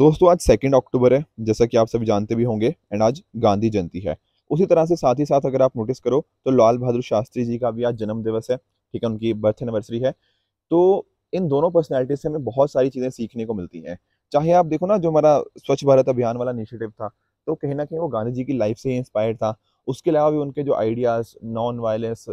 दोस्तों आज सेकेंड अक्टूबर है जैसा कि आप सभी जानते भी होंगे एंड आज गांधी जयंती है उसी तरह से साथ ही साथ अगर आप नोटिस करो तो लाल बहादुर शास्त्री जी का भी आज जन्म दिवस है ठीक है उनकी बर्थ एनिवर्सरी है तो इन दोनों पर्सनैलिटी से हमें बहुत सारी चीज़ें सीखने को मिलती हैं चाहे आप देखो ना जो हमारा स्वच्छ भारत अभियान वाला इनिशिएटिव था तो कहीं ना कहीं वो गांधी जी की लाइफ से ही इंस्पायर था उसके अलावा भी उनके जो आइडियाज़ नॉन वायलेंस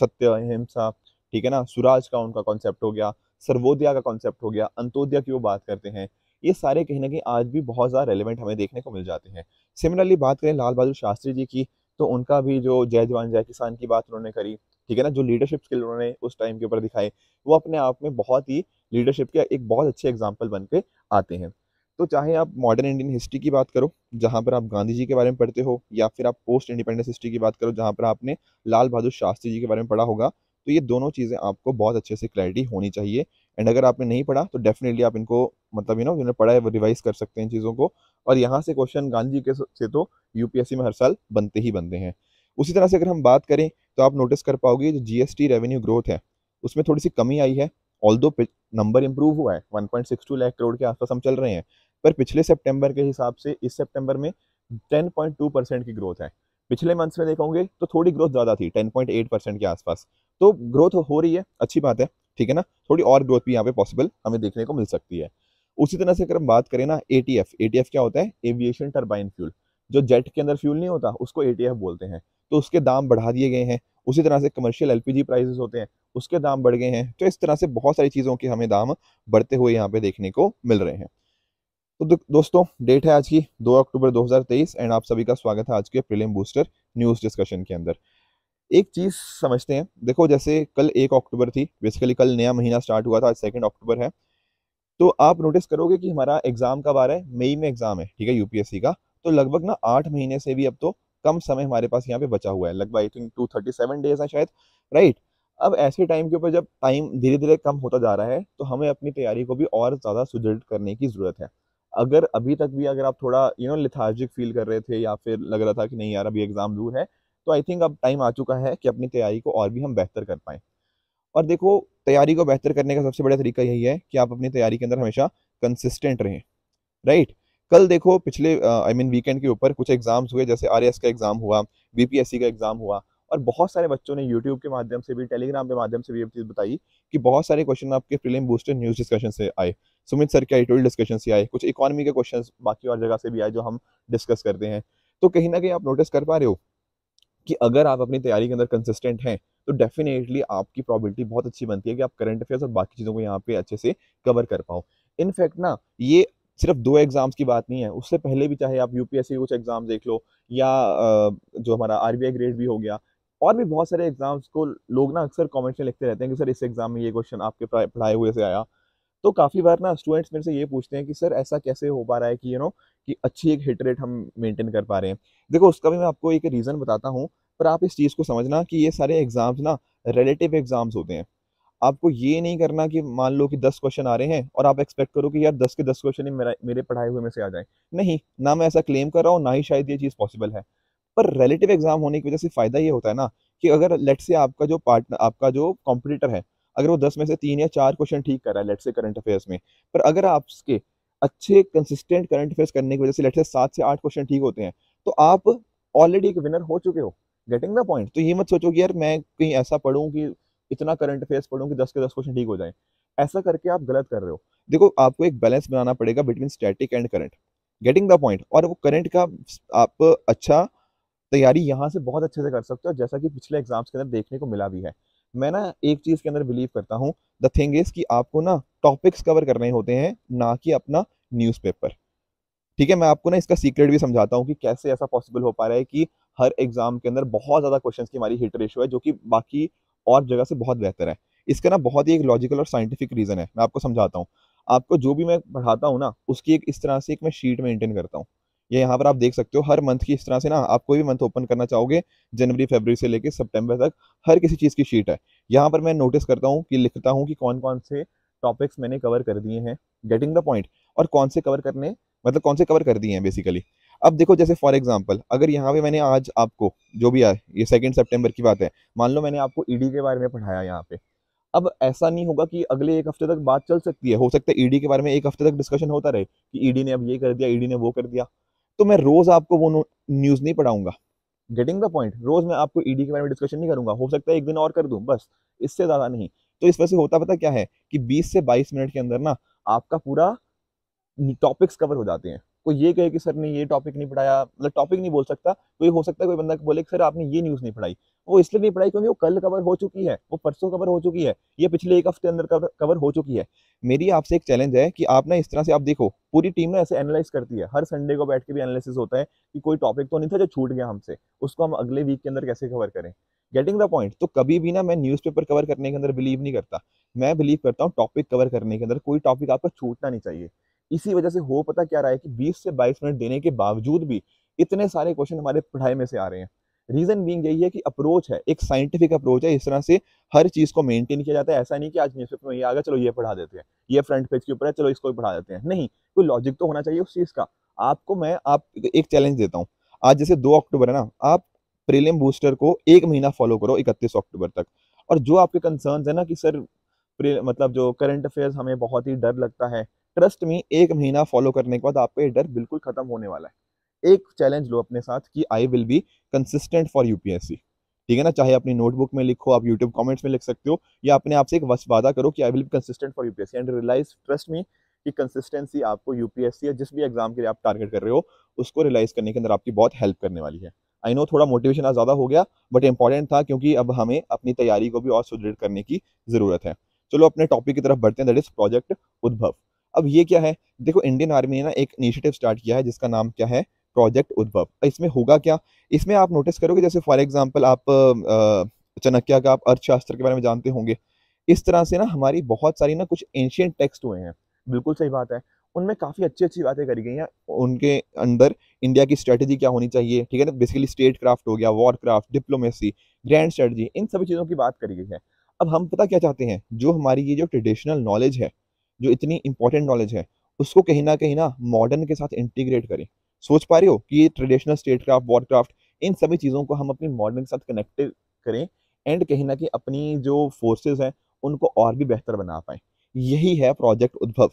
सत्य अहिंसा ठीक है ना स्वराज का उनका कॉन्सेप्ट हो गया सर्वोदया का कॉन्सेप्ट हो गया अंतोदया की वो बात करते हैं ये सारे कहीं ना कहीं आज भी बहुत ज़्यादा रेलिवेंट हमें देखने को मिल जाते हैं सिमिलरली बात करें लाल बहादुर शास्त्री जी की तो उनका भी जो जय जवान जय किसान की बात उन्होंने करी ठीक है ना जो लीडरशिप स्किल उन्होंने उस टाइम के ऊपर दिखाए वो अपने आप में बहुत ही लीडरशिप के एक बहुत अच्छे एग्जाम्पल बन के आते हैं तो चाहे आप मॉडर्न इंडियन हिस्ट्री की बात करो जहाँ पर आप गांधी जी के बारे में पढ़ते हो या फिर आप पोस्ट इंडिपेंडेंस हिस्ट्री की बात करो जहाँ पर आपने लाल बहादुर शास्त्री जी के बारे में पढ़ा होगा तो ये दोनों चीज़ें आपको बहुत अच्छे से क्लैरिटी होनी चाहिए एंड अगर आपने नहीं पढ़ा तो डेफिनेटली आप इनको मतलब यू नो जिन्होंने पढ़ा है वो रिवाइज कर सकते हैं चीज़ों को और यहाँ से क्वेश्चन गांधी के से तो यूपीएससी में हर साल बनते ही बनते हैं उसी तरह से अगर हम बात करें तो आप नोटिस कर पाओगे जो जी रेवेन्यू ग्रोथ है उसमें थोड़ी सी कमी आई है ऑल दो नंबर इम्प्रूव हुआ है वन लाख करोड़ के आसपास हम चल रहे हैं पर पिछले सेप्टेम्बर के हिसाब से इस सेप्टेम्बर में टेन परसेंट की ग्रोथ है पिछले मंथ्स में देखोगे तो थोड़ी ग्रोथ ज़्यादा थी एट परसेंट के आसपास तो ग्रोथ हो रही है अच्छी बात है ठीक है ना थोड़ी और ग्रोथ भी यहाँ पे पॉसिबल हमें देखने को मिल सकती है उसी तरह से अगर हम बात करें ना एटीएफ एटीएफ क्या होता है एविएशन टर्बाइन फ्यूल जो जेट के अंदर फ्यूल नहीं होता उसको एटीएफ बोलते हैं तो उसके दाम बढ़ा दिए गए हैं उसी तरह से कमर्शियल एलपीजी प्राइसेस होते हैं उसके दाम बढ़ गए हैं तो इस तरह से बहुत सारी चीज़ों के हमें दाम बढ़ते हुए यहाँ पे देखने को मिल रहे हैं तो दो, दोस्तों डेट है आज की दो अक्टूबर दो एंड आप सभी का स्वागत है आज के प्रिलियम बूस्टर न्यूज़ डिस्कशन के अंदर एक चीज़ समझते हैं देखो जैसे कल एक अक्टूबर थी बेसिकली कल नया महीना स्टार्ट हुआ था आज सेकेंड अक्टूबर है तो आप नोटिस करोगे कि हमारा एग्ज़ाम कब आ रहा है मई में एग्ज़ाम है ठीक है यूपीएससी का तो लगभग ना आठ महीने से भी अब तो कम समय हमारे पास यहाँ पे बचा हुआ है लगभग I think two thirty seven days है शायद राइट अब ऐसे टाइम के ऊपर जब टाइम धीरे धीरे कम होता जा रहा है तो हमें अपनी तैयारी को भी और ज़्यादा सुदृढ़ करने की ज़रूरत है अगर अभी तक भी अगर आप थोड़ा यू नो लिथार्जिक फील कर रहे थे या फिर लग रहा था कि नहीं यार अभी एग्ज़ाम दूर है तो आई थिंक अब टाइम आ चुका है कि अपनी तैयारी को और भी हम बेहतर कर पाएँ और देखो तैयारी को बेहतर करने का सबसे बड़ा तरीका यही है कि आप अपनी तैयारी के अंदर हमेशा कंसिस्टेंट रहें राइट कल देखो पिछले आई मीन वीकेंड के ऊपर कुछ एग्जाम्स हुए जैसे आर का एग्ज़ाम हुआ बी का एग्ज़ाम हुआ और बहुत सारे बच्चों ने यूट्यूब के माध्यम से भी टेलीग्राम के माध्यम से भी ये चीज़ बताई कि बहुत सारे क्वेश्चन आपके प्रीलिम बूस्टर न्यूज़ डिस्कशन से आए सुमित सर के एडिटोरियल डिस्कशन से आए कुछ इकोनॉमी के क्वेश्चन बाकी और जगह से भी आए जो हम डिस्कस करते हैं तो कहीं ना कहीं आप नोटिस कर पा रहे हो कि अगर आप अपनी तैयारी के अंदर कंसिस्टेंट हैं तो डेफिनेटली आपकी प्रॉबिलिटी बहुत अच्छी बनती है कि आप करंट अफेयर्स और बाकी चीज़ों को यहाँ पे अच्छे से कवर कर पाओ इनफैक्ट ना ये सिर्फ दो एग्ज़ाम्स की बात नहीं है उससे पहले भी चाहे आप यूपीएससी के कुछ एग्ज़ाम देख लो या जो हमारा आर ग्रेड भी हो गया और भी बहुत सारे एग्ज़ाम्स को लोग ना अक्सर कॉमेंट्स में लिखते रहते हैं कि सर इस एग्ज़ाम में ये क्वेश्चन आपके पढ़ाए हुए से आया तो काफ़ी बार ना स्टूडेंट्स मेरे से ये पूछते हैं कि सर ऐसा कैसे हो पा रहा है कि यू नो कि अच्छी एक हिट रेट हम मेंटेन कर पा रहे हैं देखो उसका भी मैं आपको एक रीज़न बताता हूँ पर आप इस चीज़ को समझना कि ये सारे एग्ज़ाम्स ना रिलेटिव एग्ज़ाम्स होते हैं आपको ये नहीं करना कि मान लो कि दस क्वेश्चन आ रहे हैं और आप एक्सपेक्ट करो कि यार दस के दस क्वेश्चन ही मेरे पढ़ाए हुए में से आ जाए नहीं ना मैं ऐसा क्लेम कर रहा हूँ ना ही शायद ये चीज़ पॉसिबल है पर रिलेटिव एग्ज़ाम होने की वजह से फ़ायदा ये होता है ना कि अगर लेट से आपका जो पार्टनर आपका जो कॉम्पिटिटर है अगर वो दस में से तीन या चार क्वेश्चन ठीक कर रहा है लेट से करंट अफेयर्स में पर अगर आपके अच्छे कंसिस्टेंट करंट अफेयर्स करने की वजह से लेट से सात से आठ क्वेश्चन ठीक होते हैं तो आप ऑलरेडी एक विनर हो चुके हो गेटिंग द पॉइंट तो ये मत सोचो कि यार मैं कहीं ऐसा पढ़ूँ कि इतना करंट अफेयर्स पढ़ूँ कि दस के दस क्वेश्चन ठीक हो जाए ऐसा करके आप गलत कर रहे हो देखो आपको एक बैलेंस बनाना पड़ेगा between static and current getting the point और वो करंट का आप अच्छा तैयारी यहाँ से बहुत अच्छे से कर सकते हो जैसा कि पिछले एग्जाम्स के अंदर देखने को मिला भी है मैं ना एक चीज़ के अंदर बिलीव करता हूँ द थिंग इज़ कि आपको ना टॉपिक्स कवर करने होते हैं ना कि अपना न्यूज़पेपर ठीक है मैं आपको ना इसका सीक्रेट भी समझाता हूँ कि कैसे ऐसा पॉसिबल हो पा रहा है कि हर एग्जाम के अंदर बहुत ज़्यादा क्वेश्चन की हमारी हिट रेशो है जो कि बाकी और जगह से बहुत बेहतर है इसका ना बहुत ही एक लॉजिकल और साइंटिफिक रीज़न है मैं आपको समझाता हूँ आपको जो भी मैं पढ़ाता हूँ ना उसकी एक इस तरह से एक मैं शीट मेंटेन करता हूँ ये यहाँ पर आप देख सकते हो हर मंथ की इस तरह से ना आप कोई भी मंथ ओपन करना चाहोगे जनवरी फरवरी से लेकर सितंबर तक हर किसी चीज़ की शीट है यहाँ पर मैं नोटिस करता हूँ कि लिखता हूँ कि कौन कौन से टॉपिक्स मैंने कवर कर दिए हैं गेटिंग द पॉइंट और कौन से कवर करने मतलब कौन से कवर कर दिए हैं बेसिकली अब देखो जैसे फॉर एग्जाम्पल अगर यहाँ पे मैंने आज आपको जो भी आए ये सेकेंड सेप्टेम्बर की बात है मान लो मैंने आपको ईडी के बारे में पढ़ाया यहाँ पे अब ऐसा नहीं होगा कि अगले एक हफ्ते तक बात चल सकती है हो सकता है ईडी के बारे में एक हफ्ते तक डिस्कशन होता रहे कि ईडी ने अब ये कर दिया ईडी ने वो कर दिया तो मैं रोज़ आपको वो न्यूज़ नहीं पढ़ाऊंगा गेटिंग द पॉइंट रोज़ मैं आपको ईडी के बारे में डिस्कशन नहीं करूंगा हो सकता है एक दिन और कर दूं बस इससे ज़्यादा नहीं तो इस वजह से होता पता क्या है कि बीस से बाईस मिनट के अंदर ना आपका पूरा टॉपिक्स कवर हो जाते हैं कोई ये कहे कि सर ने ये टॉपिक नहीं पढ़ाया मतलब टॉपिक नहीं बोल सकता कोई हो सकता है कोई बंदा बोले कि सर आपने ये न्यूज़ नहीं पढ़ाई वो इसलिए नहीं पढ़ाई क्योंकि वो कल कवर हो चुकी है वो परसों कवर हो चुकी है ये पिछले एक हफ्ते अंदर कवर हो चुकी है मेरी आपसे एक चैलेंज है कि आप ना इस तरह से आप देखो पूरी टीम ना ऐसे एनालाइज करती है हर संडे को बैठ के भी एनालिसिस होता है कि कोई टॉपिक तो नहीं था जो छूट गया हमसे उसको हम अगले वीक के अंदर कैसे कवर करें गेटिंग द पॉइंट तो कभी भी ना मैं न्यूज़पेपर कवर करने के अंदर बिलीव नहीं करता मैं बिलीव करता हूँ टॉपिक कवर करने के अंदर कोई टॉपिक आपका छूटना नहीं चाहिए इसी वजह से हो पता क्या रहा है कि 20 से 22 मिनट देने के बावजूद भी इतने सारे क्वेश्चन हमारे पढ़ाई में से आ रहे हैं रीज़न बींग यही है कि अप्रोच है एक साइंटिफिक अप्रोच है इस तरह से हर चीज़ को मेंटेन किया जाता है ऐसा नहीं कि आज पेपर में ये आ गया चलो ये पढ़ा देते हैं ये फ्रंट पेज के ऊपर है चलो इसको भी पढ़ा देते हैं नहीं कोई लॉजिक तो होना चाहिए उस चीज़ का आपको मैं आप एक चैलेंज देता हूँ आज जैसे दो अक्टूबर है ना आप प्रीलिम बूस्टर को एक महीना फॉलो करो इकतीस अक्टूबर तक और जो आपके कंसर्न है ना कि सर मतलब जो करंट अफेयर्स हमें बहुत ही डर लगता है ट्रस्ट में एक महीना फॉलो करने के बाद आपका ये डर बिल्कुल खत्म होने वाला है एक चैलेंज लो अपने साथ कि I will be consistent for UPSC ठीक है ना चाहे अपनी नोटबुक में लिखो आप यूट्यूब कमेंट्स में लिख सकते हो या अपने आप से एक वस वादा करो कि I will be consistent for UPSC and realise trust me कि कंसिस्टेंसी आपको यूपीएससी या जिस भी एग्जाम के लिए आप टारगेट कर रहे हो उसको रियलाइज करने के अंदर आपकी बहुत हेल्प करने वाली है आई नो थोड़ा मोटिवेशन आज ज़्यादा हो गया बट इंपॉर्टेंट था क्योंकि अब हमें अपनी तैयारी को भी और सुदृढ़ करने की ज़रूरत है चलो अपने टॉपिक की तरफ बढ़ते हैं दैट इज़ प्रोजेक्ट उद्भव अब ये क्या है देखो इंडियन आर्मी ने ना एक इनिशिएटिव स्टार्ट किया है जिसका नाम क्या है प्रोजेक्ट उद्भव इसमें होगा क्या इसमें आप नोटिस करोगे जैसे फॉर एग्जाम्पल आप चाणक्य का आप अर्थशास्त्र के बारे में जानते होंगे इस तरह से ना हमारी बहुत सारी ना कुछ एंशियंट टेक्स्ट हुए हैं बिल्कुल सही बात है उनमें काफ़ी अच्छी अच्छी बातें करी गई हैं उनके अंदर इंडिया की स्ट्रेटजी क्या होनी चाहिए ठीक है ना बेसिकली स्टेट क्राफ्ट हो गया warcraft diplomacy grand strategy इन सभी चीज़ों की बात करी गई है अब हम पता क्या चाहते हैं जो हमारी ये जो ट्रेडिशनल नॉलेज है जो इतनी इंपॉर्टेंट नॉलेज है उसको कहीं ना कहीं ना मॉडर्न के साथ इंटीग्रेट करें सोच पा रहे हो कि ये traditional statecraft warcraft इन सभी चीज़ों को हम अपने मॉडर्न के साथ कनेक्टेड करें एंड कहीं ना कहीं अपनी जो फोर्सेज हैं उनको और भी बेहतर बना पाएँ यही है प्रोजेक्ट उद्भव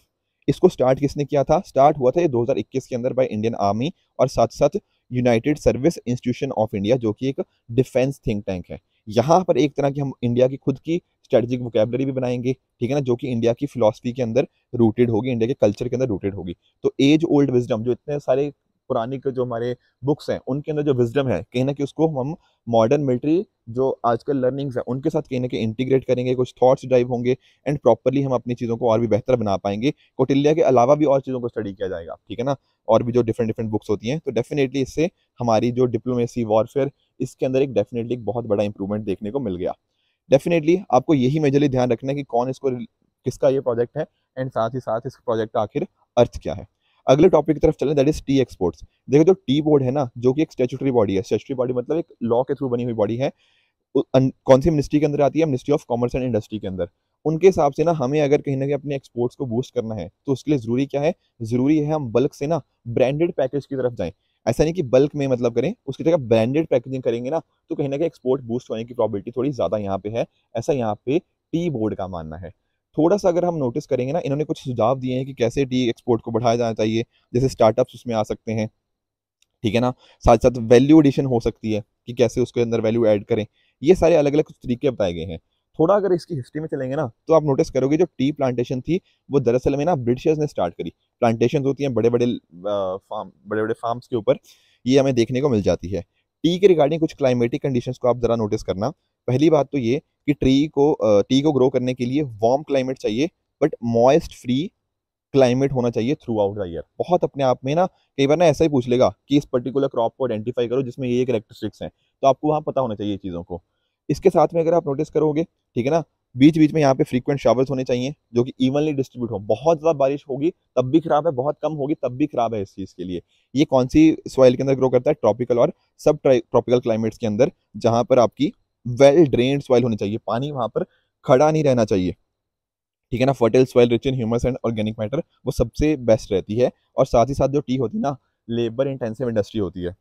इसको स्टार्ट किसने किया था स्टार्ट हुआ था ये 2021 के अंदर बाय इंडियन आर्मी और साथ साथ United Service Institution of India जो कि एक डिफेंस थिंक टैंक है यहाँ पर एक तरह की हम इंडिया की खुद की स्ट्रेटजिक वोकेबलरी भी बनाएंगे ठीक है ना जो कि इंडिया की फिलोसफी के अंदर रूटेड होगी इंडिया के कल्चर के अंदर रूटेड होगी तो एज ओल्ड विजडम जो इतने सारे पुरानी के जो हमारे बुक्स हैं उनके अंदर जो विजडम है कहीं ना कि उसको हम मॉडर्न मिलिट्री जो आजकल लर्निंग्स हैं उनके साथ कहीं ना कहीं इंटीग्रेट करेंगे कुछ थॉट्स ड्राइव होंगे एंड प्रॉपरली हम अपनी चीज़ों को और भी बेहतर बना पाएंगे कोटिल्या के अलावा भी और चीज़ों को स्टडी किया जाएगा ठीक है ना और भी जो डिफरेंट डिफरेंट बुक्स होती हैं तो डेफिनेटली इससे हमारी जो डिप्लोमेसी वॉरफेयर इसके अंदर एक डेफिनेटली एक बहुत बड़ा इंप्रूवमेंट देखने को मिल गया डेफिनेटली आपको यही मेजरली ध्यान रखना है कि कौन इसको किसका ये प्रोजेक्ट है एंड साथ ही साथ इस प्रोजेक्ट का आखिर अर्थ क्या है अगले टॉपिक की तरफ चलें दैट इज टी एक्सपोर्ट्स देखो जो टी बोर्ड है ना जो कि एक स्टेचुटरी बॉडी है स्टेचुटरी बॉडी मतलब एक लॉ के थ्रू बनी हुई बॉडी है कौन सी मिनिस्ट्री के अंदर आती है ministry of commerce and industry के अंदर उनके हिसाब से ना हमें अगर कहीं ना कहीं अपने एक्सपोर्ट्स को बूस्ट करना है तो उसके लिए ज़रूरी क्या है ज़रूरी है हम बल्क से ना ब्रांडेड पैकेज की तरफ जाएं ऐसा नहीं कि बल्क में मतलब करें उसकी जगह ब्रांडेड पैकेजिंग करेंगे ना तो कहीं ना कहीं एक्सपोर्ट बूस्ट होने की प्रॉबिलिटी थोड़ी ज़्यादा यहाँ पे है ऐसा यहाँ पे टी बोर्ड का मानना है थोड़ा सा अगर हम नोटिस करेंगे ना इन्होंने कुछ सुझाव दिए हैं कि कैसे टी एक्सपोर्ट को बढ़ाया जाना चाहिए जैसे स्टार्टअप्स उसमें आ सकते हैं ठीक है ना साथ साथ वैल्यू एडिशन हो सकती है कि कैसे उसके अंदर वैल्यू ऐड करें ये सारे अलग अलग कुछ तरीके बताए गए हैं थोड़ा अगर इसकी हिस्ट्री में चलेंगे ना तो आप नोटिस करोगे जो टी प्लांटेशन थी वो दरअसल में ना ब्रिटिशर्स ने स्टार्ट करी प्लांटेशन होती हैं बड़े बड़े फार्म बड़े बड़े फार्म्स के ऊपर ये हमें देखने को मिल जाती है टी के रिगार्डिंग कुछ क्लाइमेटिक कंडीशंस को आप ज़रा नोटिस करना पहली बात तो ये कि ट्री को टी को ग्रो करने के लिए वार्म क्लाइमेट चाहिए बट मॉइस्ट फ्री क्लाइमेट होना चाहिए थ्रू आउट द ईयर बहुत अपने आप में ना कई बार ना ऐसा ही पूछ लेगा कि इस पर्टिकुलर क्रॉप को आइडेंटिफाई करो जिसमें ये करेक्टरिस्टिक्स हैं तो आपको वहाँ पता होना चाहिए चीज़ों को इसके साथ में अगर आप नोटिस करोगे ठीक है ना बीच बीच में यहाँ पे फ्रीक्वेंट शावर्स होने चाहिए जो कि इवनली डिस्ट्रीब्यूट हो बहुत ज़्यादा बारिश होगी तब भी खराब है बहुत कम होगी तब भी खराब है इस चीज़ के लिए ये कौन सी सॉइल के अंदर ग्रो करता है ट्रॉपिकल और सब ट्रॉपिकल क्लाइमेट्स के अंदर जहाँ पर आपकी वेल ड्रेन सॉइल होनी चाहिए पानी वहाँ पर खड़ा नहीं रहना चाहिए ठीक है ना fertile soil rich in humus and organic matter वो सबसे बेस्ट रहती है और साथ ही साथ जो टी होती है ना लेबर इंटेंसिव इंडस्ट्री होती है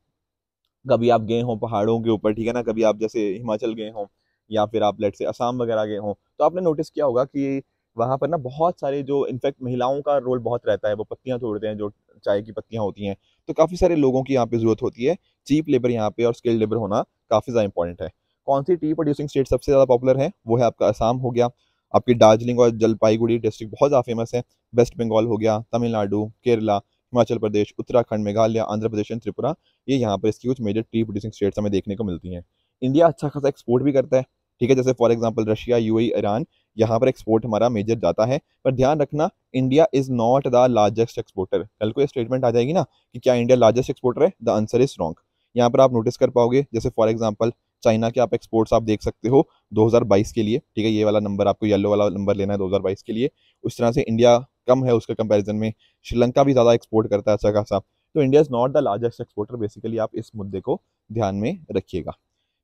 कभी आप गए हों पहाड़ों के ऊपर ठीक है ना कभी आप जैसे हिमाचल गए हों या फिर आप लेट से असम वगैरह गए हों तो आपने नोटिस किया होगा कि वहाँ पर ना बहुत सारे जो इनफैक्ट महिलाओं का रोल बहुत रहता है वो पत्तियाँ तोड़ते हैं जो चाय की पत्तियाँ होती हैं तो काफ़ी सारे लोगों की यहाँ पे ज़रूरत होती है चीप लेबर यहाँ पे और स्किल्ड लेबर होना काफ़ी ज़्यादा इंपॉर्टेंट है कौन सी टी प्रोड्यूसिंग स्टेट सबसे ज़्यादा पॉपुलर है वो है आपका असम हो गया आपकी दार्जिलिंग और जलपाईगुड़ी डिस्ट्रिक्ट बहुत ज़्यादा फेमस है वेस्ट बंगाल हो गया तमिलनाडु केरला हिमाचल प्रदेश उत्तराखंड मेघालय आंध्र प्रदेश एंड त्रिपुरा ये यहाँ पर इसकी कुछ मेजर टी प्रोड्यूसिंग स्टेट्स हमें देखने को मिलती हैं इंडिया अच्छा खासा एक्सपोर्ट भी करता है ठीक है जैसे for example Russia UAE Iran यहाँ पर एक्सपोर्ट हमारा मेजर जाता है पर ध्यान रखना India is not the largest exporter कल को ये स्टेटमेंट आ जाएगी ना कि क्या इंडिया लार्जेस्ट एक्सपोर्टर है द आंसर इज रॉन्ग यहाँ पर आप नोटिस कर पाओगे जैसे फॉर एग्जाम्पल चाइना के आप एक्सपोर्ट्स आप देख सकते हो 2022 के लिए ठीक है ये वाला नंबर आपको येलो वाला नंबर लेना है 2022 के लिए उस तरह से इंडिया कम है उसके कंपैरिजन में श्रीलंका भी ज़्यादा एक्सपोर्ट करता है अच्छा खासा तो India is not the largest exporter basically आप इस मुद्दे को ध्यान में रखिएगा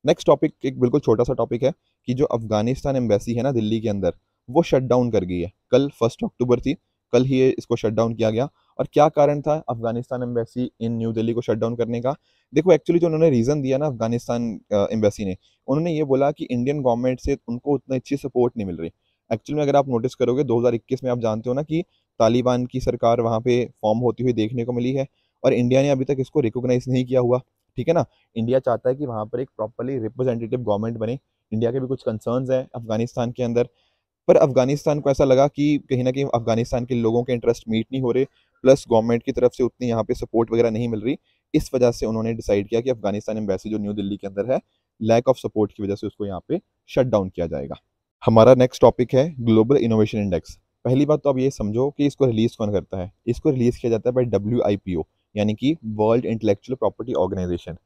नेक्स्ट टॉपिक एक बिल्कुल छोटा सा टॉपिक है कि जो अफगानिस्तान एम्बेसी है ना दिल्ली के अंदर वो शट डाउन कर गई है कल फर्स्ट अक्टूबर थी कल ही इसको शट डाउन किया गया और क्या कारण था Afghanistan embassy in New Delhi को शट डाउन करने का देखो एक्चुअली जो उन्होंने रीज़न दिया ना अफगानिस्तान एम्बेसी ने उन्होंने ये बोला कि इंडियन गवर्नमेंट से उनको उतनी अच्छी सपोर्ट नहीं मिल रही एक्चुअल में अगर आप नोटिस करोगे 2021 में आप जानते हो ना कि तालिबान की सरकार वहाँ पे फॉर्म होती हुई देखने को मिली है और इंडिया ने अभी तक इसको रिकोगनाइज नहीं किया हुआ ठीक है ना इंडिया चाहता है कि वहाँ पर एक प्रॉपरली रिप्रेजेंटेटिव गवर्नमेंट बने इंडिया के भी कुछ कंसर्नस हैं अफगानिस्तान के अंदर पर अफगानिस्तान को ऐसा लगा कि कहीं ना कहीं अफगानिस्तान के लोगों के इंटरेस्ट मीट नहीं हो रहे प्लस गवर्नमेंट की तरफ से उतनी यहाँ पे सपोर्ट वगैरह नहीं मिल रही इस वजह से उन्होंने डिसाइड किया कि अफगानिस्तान एम्बेसी जो न्यू दिल्ली के अंदर है लैक ऑफ सपोर्ट की वजह से उसको यहाँ पे शट डाउन किया जाएगा हमारा नेक्स्ट टॉपिक है ग्लोबल इनोवेशन इंडेक्स पहली बात तो आप ये समझो कि इसको रिलीज़ कौन करता है इसको रिलीज़ किया जाता है बाई डब्ल्यू यानी कि वर्ल्ड इंटेलेक्चुअल प्रॉपर्टी ऑर्गेनाइजेशन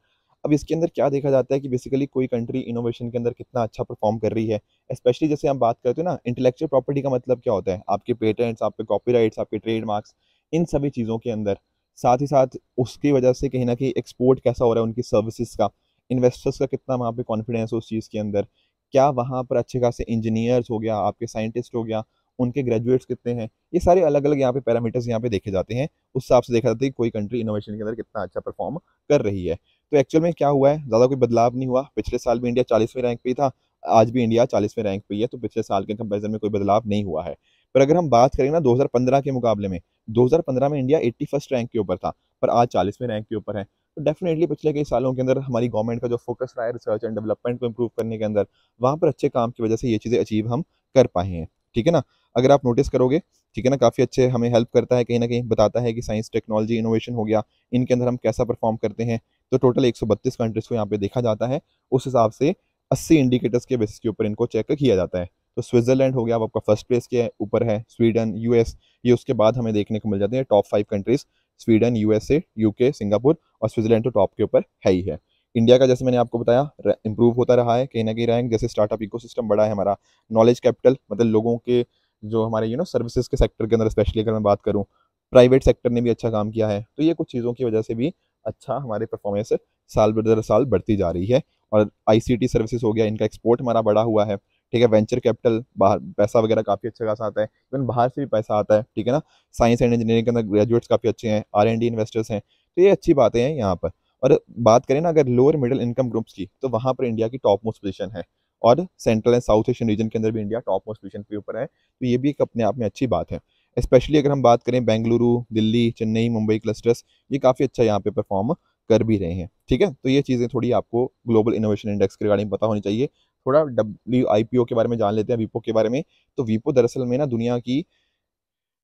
अब इसके अंदर क्या देखा जाता है कि बेसिकली कोई कंट्री इनोवेशन के अंदर कितना अच्छा परफॉर्म कर रही है स्पेशली जैसे हम बात करते हो ना इंटेलेक्चुअल प्रॉपर्टी का मतलब क्या होता है आपके पेटेंट्स आपके कॉपीराइट्स आपके ट्रेडमार्क्स इन सभी चीज़ों के अंदर साथ ही साथ उसकी वजह से कहीं ना कहीं एक्सपोर्ट कैसा हो रहा है उनकी सर्विसेज का इन्वेस्टर्स का कितना वहाँ पे कॉन्फिडेंस है उस चीज़ के अंदर क्या वहाँ पर अच्छे खासे इंजीनियर्स हो गया आपके साइंटिस्ट हो गया उनके ग्रेजुएट्स कितने हैं ये सारे अलग अलग यहाँ पे पैरामीटर्स यहाँ पे देखे जाते हैं उस हिसाब से देखा जाता है कि कोई कंट्री इनोवेशन के अंदर कितना अच्छा परफॉर्म कर रही है तो एक्चुअल में क्या हुआ है ज़्यादा कोई बदलाव नहीं हुआ पिछले साल भी इंडिया चालीसवें रैंक पर ही था आज भी इंडिया चालीसवें रैंक पर ही है तो पिछले साल के कंपेरिजन में कोई बदलाव नहीं हुआ है पर अगर हम बात करें ना 2015 के मुकाबले में 2015 में इंडिया एट्टी फर्स्ट रैंक के ऊपर था पर आज चालीसवें रैंक के ऊपर है तो डेफिनेटली पिछले कई सालों के अंदर हमारी गवर्नमेंट का जो फोकस रहा है रिसर्च एंड डेवलपमेंट को इम्प्रूव करने के अंदर वहाँ पर अच्छे काम की वजह से ये चीज़ें अचीव हम कर पाए हैं ठीक है ना अगर आप नोटिस करोगे ठीक है ना काफ़ी अच्छे हमें हेल्प करता है कहीं ना कहीं बताता है कि साइंस टेक्नोलॉजी इनोवेशन हो गया इनके अंदर हम कैसा परफॉर्म करते हैं तो टोटल एक कंट्रीज़ को यहाँ पे देखा जाता है उस हिसाब से 80 इंडिकेटर्स के बेसिस के ऊपर इनको चेक किया जाता है तो स्विट्जरलैंड हो गया अब आपका फर्स्ट प्लेस के ऊपर है स्वीडन यूएस ये उसके बाद हमें देखने को मिल जाते हैं top five countries Sweden USA UK Singapore और स्विट्जरलैंड तो टॉप के ऊपर है ही है इंडिया का जैसे मैंने आपको बताया इंप्रूव होता रहा है कहीं ना कहीं रैंक जैसे स्टार्टअप इको बड़ा है हमारा नॉलेज कैपिटल मतलब लोगों के जो हमारे यू नो सर्विसेज के सेक्टर के अंदर स्पेशली अगर मैं बात करूँ प्राइवेट सेक्टर ने भी अच्छा काम किया है तो ये कुछ चीज़ों की वजह से भी अच्छा हमारे परफॉर्मेंस साल दर साल बढ़ती जा रही है और आईसीटी सर्विसेज हो गया इनका एक्सपोर्ट हमारा बड़ा हुआ है ठीक है वेंचर कैपिटल बाहर पैसा वगैरह काफ़ी अच्छा खासा आता है इवन बाहर से भी पैसा आता है ठीक है ना साइंस एंड इंजीनियरिंग के अंदर ग्रेजुएट्स काफ़ी अच्छे हैं आर एंड डी इन्वेस्टर्स हैं तो ये अच्छी बातें हैं यहाँ पर और बात करें ना अगर लोअर मिडिल इनकम ग्रुप्स की तो वहाँ पर इंडिया की टॉप मोस्ट पोजीशन है और central and south Asian region के अंदर भी इंडिया टॉप मोस्ट पोजीशन के ऊपर है तो ये भी एक अपने आप में अच्छी बात है स्पेशली अगर हम बात करें बेंगलुरु दिल्ली चेन्नई मुंबई क्लस्टर्स ये काफ़ी अच्छा यहाँ पे परफॉर्म कर भी रहे हैं ठीक है तो ये चीज़ें थोड़ी आपको ग्लोबल इनोवेशन इंडेक्स के रिगार्डिंग पता होनी चाहिए थोड़ा डब्ल्यू आई के बारे में जान लेते हैं वीपो के बारे में तो वीपो दरअसल में ना दुनिया की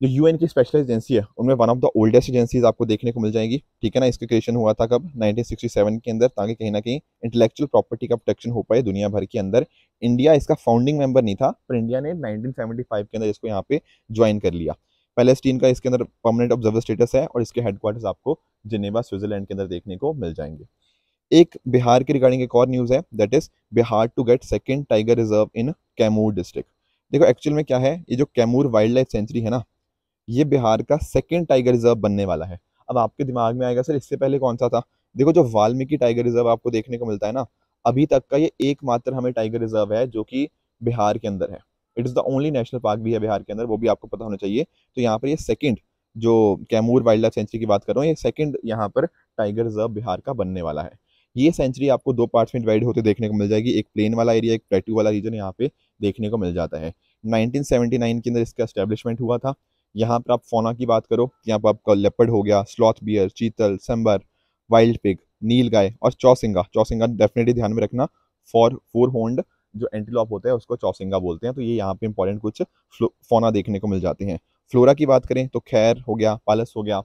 जो यू की स्पेशल एजेंसी है उनमें one of the oldest agencies आपको देखने को मिल जाएंगी ठीक है ना इसका क्रिएशन हुआ था कब 1967 के अंदर ताकि कहीं ना कहीं इंटेलेक्चुअल प्रॉपर्टी का प्रोटेक्शन हो पाए दुनिया भर के अंदर इंडिया इसका फाउंडिंग मेंबर नहीं था पर इंडिया ने 1975 के अंदर इसको यहाँ पे ज्वाइन कर लिया पैलेस्टीन का इसके अंदर परमानेंट ऑब्जर्वर स्टेटस है और इसके हेडक्वार्टर्स आपको जिनेवा स्विट्जरलैंड के अंदर देखने को मिल जाएंगे एक बिहार के रिगार्डिंग एक और न्यूज़ है that is Bihar to get second tiger reserve in Kaimur district देखो एक्चुअल में क्या है ये जो कैमूर वाइल्ड लाइफ सेंचुरी है ना ये बिहार का सेकेंड टाइगर रिजर्व बनने वाला है अब आपके दिमाग में आएगा सर इससे पहले कौन सा था देखो जो वाल्मीकि टाइगर रिजर्व आपको देखने को मिलता है ना अभी तक का ये एकमात्र हमें टाइगर रिजर्व है जो कि बिहार के अंदर है it is the only national park भी है बिहार के अंदर वो भी आपको पता होना चाहिए तो यहाँ पर ये सेकेंड जो कैमूर वाइल्ड लाइफ सेंचुरी की बात कर रहा हूँ ये सेकेंड यहाँ पर टाइगर रिजर्व बिहार का बनने वाला है ये सेंचुरी आपको दो पार्ट्स में डिवाइड होते देखने को मिल जाएगी एक प्लेन वाला एरिया एक प्लेटू वाला रीजन यहाँ पे देखने को मिल जाता है 1979 के अंदर इसका स्टैब्लिशमेंट हुआ था यहाँ पर आप फोना की बात करो यहाँ पर आपका लेपर्ड हो गया स्लॉथ बियर चीतल संबर वाइल्ड पिग नील गाय और चौसिंगा चौसिंगा डेफिनेटली ध्यान में रखना फॉर फोर होंड जो एंटीलॉप होता है उसको चौसिंगा बोलते हैं तो ये यहाँ पे इंपॉर्टेंट कुछ फोना देखने को मिल जाते हैं फ्लोरा की बात करें तो खैर हो गया पालस हो गया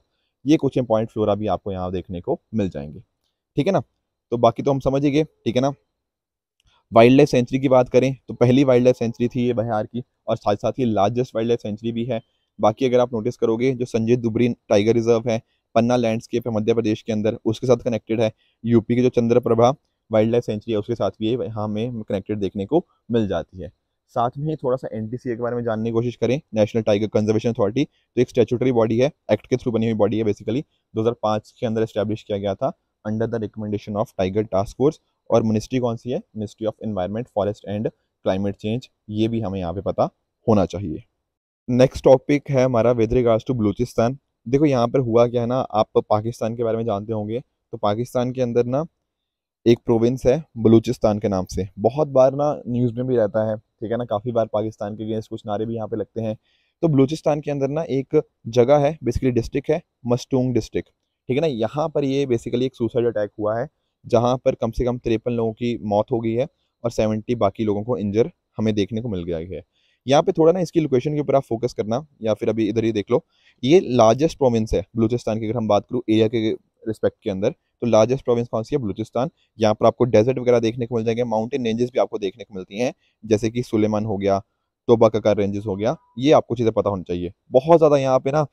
ये कुछ इंपॉर्टेंट फ्लोरा भी आपको यहाँ देखने को मिल जाएंगे ठीक है ना तो बाकी तो हम समझ ही गए ठीक है ना वाइल्ड लाइफ सेंचुरी की बात करें तो पहली वाइल्ड लाइफ सेंचुरी थी ये बिहार की और साथ साथ ही लार्जेस्ट वाइल्ड लाइफ सेंचुरी भी है बाकी अगर आप नोटिस करोगे जो संजय दुबरी टाइगर रिजर्व है पन्ना लैंडस्केप है मध्य प्रदेश के अंदर उसके साथ कनेक्टेड है यूपी के जो चंद्रप्रभा वाइल्ड लाइफ सेंचुरी है उसके साथ भी यहाँ हमें कनेक्टेड देखने को मिल जाती है साथ में ही थोड़ा सा एन के बारे में जानने की कोशिश करें नेशनल टाइगर कंजर्वेशन अथॉरिटी तो एक स्टेचुटरी बॉडी है एक्ट के थ्रू बनी हुई बॉडी है बेसिकली 2005 के अंदर एस्टेब्लिश किया गया था under the recommendation of tiger task force और मिनिस्ट्री कौन सी है ministry of environment forest and climate change ये भी हमें यहाँ पे पता होना चाहिए नेक्स्ट टॉपिक है हमारा विद रिगार्ड्स टू बलूचिस्तान देखो यहाँ पर हुआ क्या है ना आप पाकिस्तान के बारे में जानते होंगे तो पाकिस्तान के अंदर ना एक प्रोविंस है बलूचिस्तान के नाम से बहुत बार ना न्यूज़ में भी रहता है ठीक है ना काफ़ी बार पाकिस्तान के अगेंस्ट कुछ नारे भी यहाँ पे लगते हैं तो बलूचिस्तान के अंदर ना एक जगह है बेसिकली डिस्ट्रिक्ट है मस्टूंग डिस्ट्रिक्ट ठीक है ना यहाँ पर ये बेसिकली एक सुसाइड अटैक हुआ है जहाँ पर कम से कम तिरपन लोगों की मौत हो गई है और सेवेंटी बाकी लोगों को इंजर हमें देखने को मिल गया है यहाँ पे थोड़ा ना इसकी लोकेशन के ऊपर आप फोकस करना या फिर अभी इधर ही देख लो ये लार्जेस्ट प्रोविंस है बलूचिस्तान की अगर हम बात करूँ एरिया के रिस्पेक्ट के अंदर तो लार्जेस्ट प्रोविंस कौन सी है बलूचिस्तान यहाँ पर आपको डेजर्ट वगैरह देखने को मिल जाएंगे माउंटेन रेंजेस भी आपको देखने को मिलती हैं जैसे कि सुलेमान हो गया तोबा ककार रेंजेस हो गया ये आपको चीज़ें पता होनी चाहिए बहुत ज़्यादा यहाँ पे ना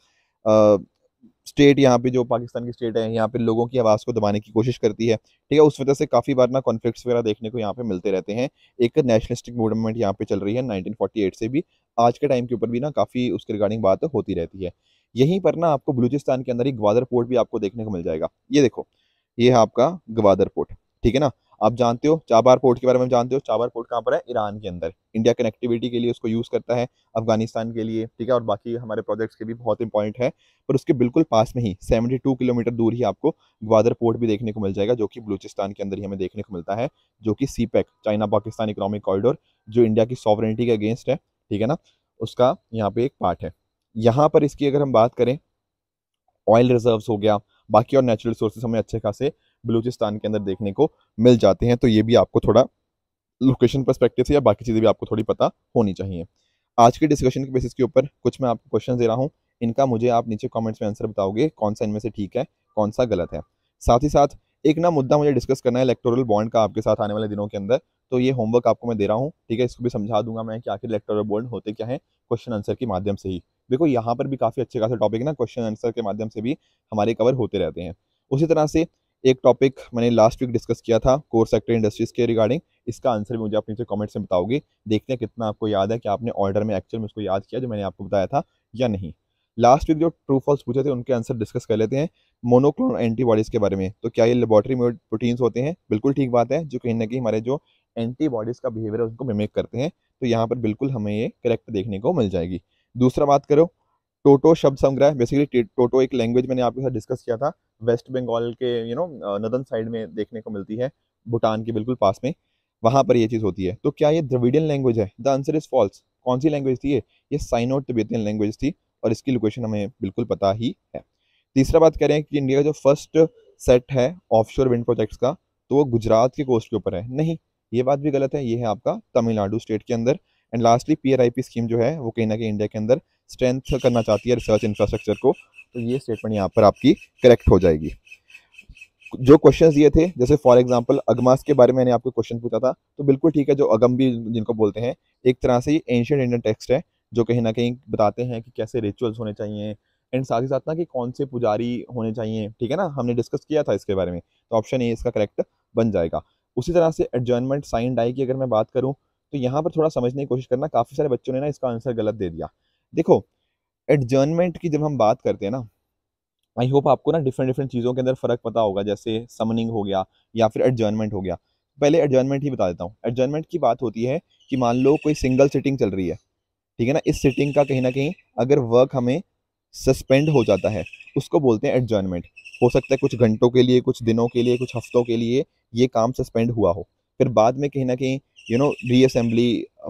स्टेट यहाँ पे जो पाकिस्तान की स्टेट है यहाँ पे लोगों की आवाज़ को दबाने की कोशिश करती है ठीक है उस वजह से काफ़ी बार ना कॉन्फ्लिक्ट्स वगैरह देखने को यहाँ पे मिलते रहते हैं एक नेशनलिस्टिक मूवमेंट यहाँ पे चल रही है 1948 से भी आज के टाइम के ऊपर भी ना काफ़ी उसके रिगार्डिंग बात होती रहती है यहीं पर ना आपको बलूचिस्तान के अंदर ही ग्वादर पोर्ट भी आपको देखने को मिल जाएगा ये देखो ये है आपका ग्वादर पोर्ट ठीक है ना आप जानते हो चाबार पोर्ट के बारे में जानते हो चाबार पोर्ट कहाँ पर है ईरान के अंदर इंडिया कनेक्टिविटी के लिए उसको यूज़ करता है अफगानिस्तान के लिए ठीक है और बाकी हमारे प्रोजेक्ट्स के भी बहुत इंपॉर्टेंट है पर उसके बिल्कुल पास में ही सेवेंटी टू किलोमीटर दूर ही आपको ग्वादर पोर्ट भी देखने को मिल जाएगा जो कि बलूचिस्तान के अंदर ही हमें देखने को मिलता है जो कि C e China Pakistan economic corridor जो इंडिया की सॉवरेंटी के अगेंस्ट है ठीक है ना उसका यहाँ पे एक पार्ट है यहाँ पर इसकी अगर हम बात करें ऑयल रिजर्व हो गया बाकी और नेचुरल सोर्सेज हमें अच्छे खासे बलूचिस्तान के अंदर देखने को मिल जाते हैं तो ये भी आपको थोड़ा लोकेशन परस्पेक्टिव से या बाकी चीज़ें भी आपको थोड़ी पता होनी चाहिए आज के डिस्कशन के बेसिस के ऊपर कुछ मैं आपको क्वेश्चन दे रहा हूँ इनका मुझे आप नीचे कमेंट्स में आंसर बताओगे कौन सा इनमें से ठीक है कौन सा गलत है साथ ही साथ एक ना मुद्दा मुझे डिस्कस करना है इलेक्टोरल बॉन्ड का आपके साथ आने वाले दिनों के अंदर तो ये होमवर्क आपको मैं दे रहा हूँ ठीक है इसको भी समझा दूंगा मैं कि आखिर इलेक्टोरल बॉन्ड होते क्या है क्वेश्चन आंसर के माध्यम से ही देखो यहाँ पर भी काफ़ी अच्छे खासे टॉपिक ना क्वेश्चन आंसर के माध्यम से भी हमारे कवर होते रहते हैं उसी तरह से एक टॉपिक मैंने लास्ट वीक डिस्कस किया था कोर सेक्टर इंडस्ट्रीज़ के रिगार्डिंग इसका आंसर भी मुझे आप नीचे कमेंट्स में बताओगे देखते हैं कितना आपको याद है कि आपने ऑर्डर में एक्चुअल में उसको याद किया जो मैंने आपको बताया था या नहीं लास्ट वीक जो ट्रू फॉल्स पूछे थे उनके आंसर डिस्कस कर लेते हैं मोनोक्लोनल एंटीबॉडीज़ के बारे में तो क्या ये लेबॉरेटरी में प्रोटीन्स होते हैं बिल्कुल ठीक बात है जो कहीं ना कहीं हमारे जो एंटीबॉडीज़ का बिहेवियर है उसको मिमिक करते हैं तो यहाँ पर बिल्कुल हमें ये करेक्ट देखने को मिल जाएगी दूसरा बात करो टोटो शब्द संग्रह बेसिकली टोटो एक लैंग्वेज मैंने आपके साथ डिस्कस किया था वेस्ट बंगाल के यू नो नदन साइड में देखने को मिलती है भूटान के बिल्कुल पास में वहाँ पर ये चीज़ होती है तो क्या ये द्रविडियन लैंग्वेज है द आंसर इज़ फॉल्स कौन सी लैंग्वेज थी ये ये साइनो तिबेतियन लैंग्वेज थी और इसकी लोकेशन हमें बिल्कुल पता ही है तीसरा बात करें कि इंडिया का जो फर्स्ट सेट है ऑफशोर विंड प्रोजेक्ट्स का तो वो गुजरात के कोस्ट के ऊपर है नहीं ये बात भी गलत है ये है आपका तमिलनाडु स्टेट के अंदर एंड लास्टली पी स्कीम जो है वो कहीं ना कहीं इंडिया के अंदर स्ट्रेंथ करना चाहती है रिसर्च इंफ्रास्ट्रक्चर को तो ये स्टेटमेंट यहाँ पर आपकी करेक्ट हो जाएगी जो क्वेश्चन दिए थे जैसे फॉर एग्जाम्पल अगमास के बारे में मैंने आपको क्वेश्चन पूछा था तो बिल्कुल ठीक है जो अगम भी जिनको बोलते हैं एक तरह से ये एंशियंट इंडियन टेक्स्ट है जो कहीं ना कहीं बताते हैं कि कैसे रिचुअल्स होने चाहिए एंड साथ ही साथ ना कि कौन से पुजारी होने चाहिए ठीक है ना हमने डिस्कस किया था इसके बारे में तो ऑप्शन ए इसका करेक्ट बन जाएगा उसी तरह से एडजॉइनमेंट साइन डाई की अगर मैं बात करूँ तो यहाँ पर थोड़ा समझने की कोशिश करना काफ़ी सारे बच्चों ने ना इसका आंसर गलत दे दिया देखो एडजर्नमेंट की जब हम बात करते हैं ना आई होप आपको ना डिफरेंट डिफरेंट चीज़ों के अंदर फ़र्क पता होगा जैसे समनिंग हो गया या फिर एडजर्नमेंट हो गया पहले एडजर्नमेंट ही बता देता हूँ एडजर्नमेंट की बात होती है कि मान लो कोई सिंगल सिटिंग चल रही है ठीक है ना इस सिटिंग का कहीं ना कहीं अगर वर्क हमें सस्पेंड हो जाता है उसको बोलते हैं एडजर्नमेंट हो सकता है कुछ घंटों के लिए कुछ दिनों के लिए कुछ हफ्तों के लिए ये काम सस्पेंड हुआ हो फिर बाद में कहीं ना कहीं यू नो रीअसेंबली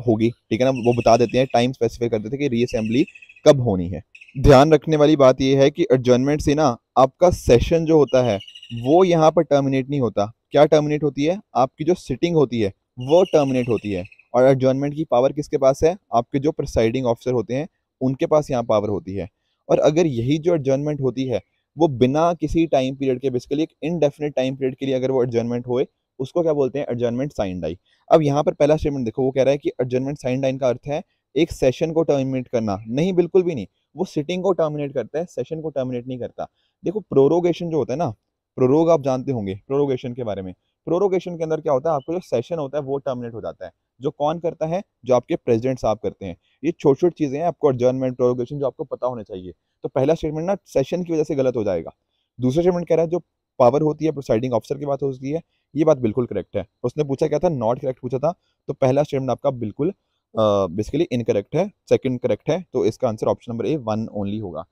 होगी ठीक है ना वो बता देते हैं टाइम स्पेसिफाई कर देते हैं कि रीअसेंबली कब होनी है ध्यान रखने वाली बात यह है कि एडजमेंट से ना आपका सेशन जो होता है वो यहाँ पर टर्मिनेट नहीं होता क्या टर्मिनेट होती है आपकी जो सिटिंग होती है वो टर्मिनेट होती है और एडजॉइनमेंट की पावर किसके पास है आपके जो प्रिसाइडिंग ऑफिसर होते हैं उनके पास यहाँ पावर होती है और अगर यही जो एडजमेंट होती है वो बिना किसी टाइम पीरियड के बेसिकली एक इनडेफिनेट टाइम पीरियड के लिए अगर वो एडजॉइनमेंट होए उसको क्या बोलते हैं एडजर्नमेंट साइन डाई अब यहाँ पर पहला स्टेटमेंट देखो वो कह रहा है कि एडजर्नमेंट साइन डाइन का अर्थ है एक सेशन को टर्मिनेट करना नहीं बिल्कुल भी नहीं वो सिटिंग को टर्मिनेट करता है सेशन को टर्मिनेट नहीं करता देखो प्रोरोगेशन जो होता है ना प्रोरोग आप जानते होंगे प्रोरोगेशन के बारे में प्रोरोगेशन के अंदर क्या होता है आपका जो सेशन होता है वो टर्मिनेट हो जाता है जो कौन करता है जो आपके प्रेसिडेंट साहब करते हैं ये छोटी छोटी चीज़ें हैं आपको एडजर्नमेंट प्रोरोगेशन जो आपको पता होना चाहिए तो पहला स्टेटमेंट ना सेशन की वजह से गलत हो जाएगा दूसरा स्टेटमेंट कह रहा है जो पावर होती है प्रोसाइडिंग ऑफिसर की बात होती है ये बात बिल्कुल करेक्ट है उसने पूछा क्या था नॉट करेक्ट पूछा था तो पहला स्टेटमेंट आपका बिल्कुल बेसिकली इनकरेक्ट है सेकंड करेक्ट है तो इसका answer option number A one only होगा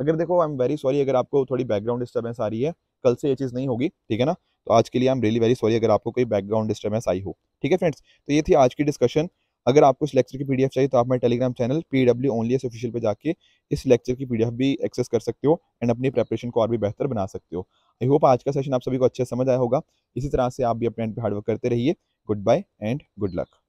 अगर देखो आई एम वेरी सॉरी अगर आपको थोड़ी बैकग्राउंड डिस्टर्बेंस आ रही है कल से ये चीज़ नहीं होगी ठीक है ना तो आज के लिए I am really very sorry अगर आपको कोई बैकग्राउंड डिस्टर्बेंस आई हो ठीक है फ्रेंड्स तो ये थी आज की डिस्कशन अगर आपको इस लेक्चर की पीडीएफ चाहिए तो आप मेरे Telegram channel P W only S official पर जाके इस लेक्चर की पीडीएफ भी एक्सेस कर सकते हो एंड अपनी प्रेपरेशन को और भी बेहतर बना सकते हो आई होप आज का सेशन आप सभी को अच्छे समझ आया होगा इसी तरह से आप भी अपने एंड पे हार्डवर्क करते रहिए good bye and good luck